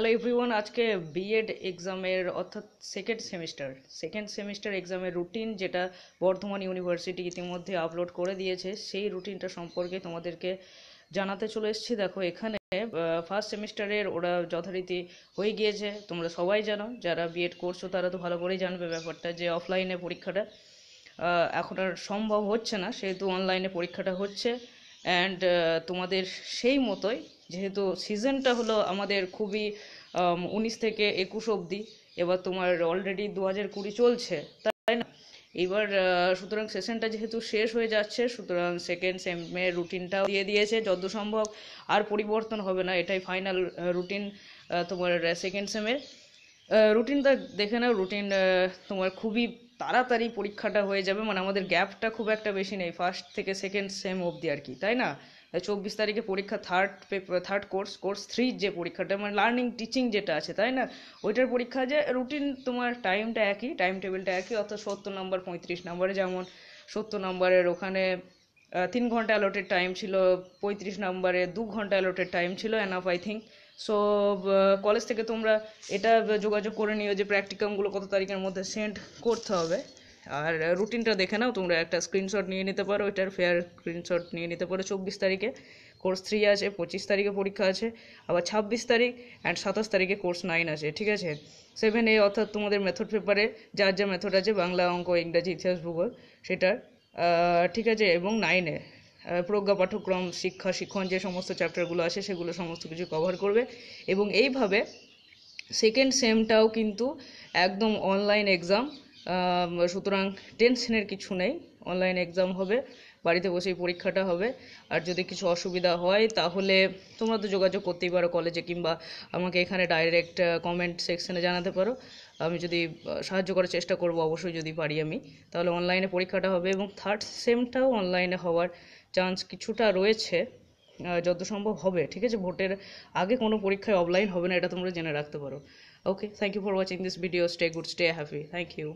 hello everyone আজকে B Ed এক্সামের অর্থাৎ সেকেন্ড সেমিস্টার সেকেন্ড সেমিস্টার এক্সামের রুটিন যেটা বর্ধমান ইউনিভার্সিটি ইতিমধ্যে আপলোড করে দিয়েছে সেই রুটিনটা সম্পর্কে তোমাদেরকে জানাতে চলে এসেছি দেখো এখানে ফার্স্ট সেমিস্টারের ওরা যথারীতি হয়ে গিয়েছে তোমরা সবাই জানো যারা বিএড করছো তারা তো ভালো করেই জানবে ব্যাপারটা যে অফলাইনে পরীক্ষাটা এখন আর সম্ভব হচ্ছে না সেহেতু অনলাইনে পরীক্ষাটা হচ্ছে অ্যান্ড uh, তোমাদের সেই মতোই যেহেতু সিজনটা হলো আমাদের খুবই um, উনিশ থেকে একুশ অবধি এবার তোমার অলরেডি দু হাজার কুড়ি চলছে তাই না এবার uh, সুতরাং সেশনটা যেহেতু শেষ হয়ে যাচ্ছে সুতরাং সেকেন্ড সেমের রুটিনটাও দিয়ে দিয়েছে যত সম্ভব আর পরিবর্তন হবে না এটাই ফাইনাল রুটিন uh, তোমার সেকেন্ড সেমের রুটিনটা দেখে নাও রুটিন তোমার খুবই তাড়াতাড়ি পরীক্ষাটা হয়ে যাবে মানে আমাদের গ্যাপটা খুব একটা বেশি নেই ফার্স্ট থেকে সেকেন্ড সেম অবধি আর কি তাই না চব্বিশ তারিখে পরীক্ষা third paper third course course থ্রির যে পরীক্ষাটা মানে লার্নিং টিচিং যেটা আছে তাই না ওইটার পরীক্ষা যে রুটিন তোমার টাইমটা একই টাইম টেবিলটা একই অর্থাৎ সত্তর নম্বর পঁয়ত্রিশ নম্বরে যেমন সত্তর নম্বরের ওখানে তিন ঘন্টা অ্যালোটেড টাইম ছিল পঁয়ত্রিশ নম্বরে দু ঘন্টা অ্যালোটেড টাইম ছিল enough I think so college থেকে তোমরা এটা যোগাযোগ করে নিও যে প্র্যাকটিকামগুলো কত তারিখের মধ্যে সেন্ড করতে হবে আর রুটিনটা দেখে নাও তোমরা একটা স্ক্রিনশট নিয়ে নিতে পারো এটার ফেয়ার স্ক্রিনশট নিয়ে নিতে পারো চব্বিশ তারিখে কোর্স থ্রি আছে পঁচিশ তারিখে পরীক্ষা আছে আবার ছাব্বিশ তারিখ অ্যান্ড সাতাশ তারিখে কোর্স নাইন আছে ঠিক আছে সেভেন এ অর্থাৎ তোমাদের মেথড পেপারে যার যা মেথড আছে বাংলা অঙ্ক ইংরাজি ইতিহাস ভূগোল সেটার ঠিক আছে এবং নাইনে প্রজ্ঞা পাঠ্যক্রম শিক্ষা শিক্ষণ যে সমস্ত চ্যাপ্টারগুলো আছে সেগুলো সমস্ত কিছু কভার করবে এবং এইভাবে সেকেন্ড সেমটাও কিন্তু একদম অনলাইন এক্সাম সুতরাং টেনশনের কিছু নেই অনলাইন এক্সাম হবে বাড়িতে বসেই পরীক্ষাটা হবে আর যদি কিছু অসুবিধা হয় তাহলে তোমরা তো যোগাযোগ করতেই পারো কলেজে কিংবা আমাকে এখানে ডাইরেক্ট কমেন্ট সেকশনে জানাতে পারো আমি যদি সাহায্য করার চেষ্টা করব অবশ্যই যদি পারি আমি তাহলে অনলাইনে পরীক্ষাটা হবে এবং থার্ড সেমটাও অনলাইনে হওয়ার চান্স কিছুটা রয়েছে যত সম্ভব হবে ঠিক আছে ভোটের আগে কোনো পরীক্ষায় অফলাইন হবে না এটা তোমরা জেনে রাখতে পারো okay thank you for watching this video stay good stay happy thank you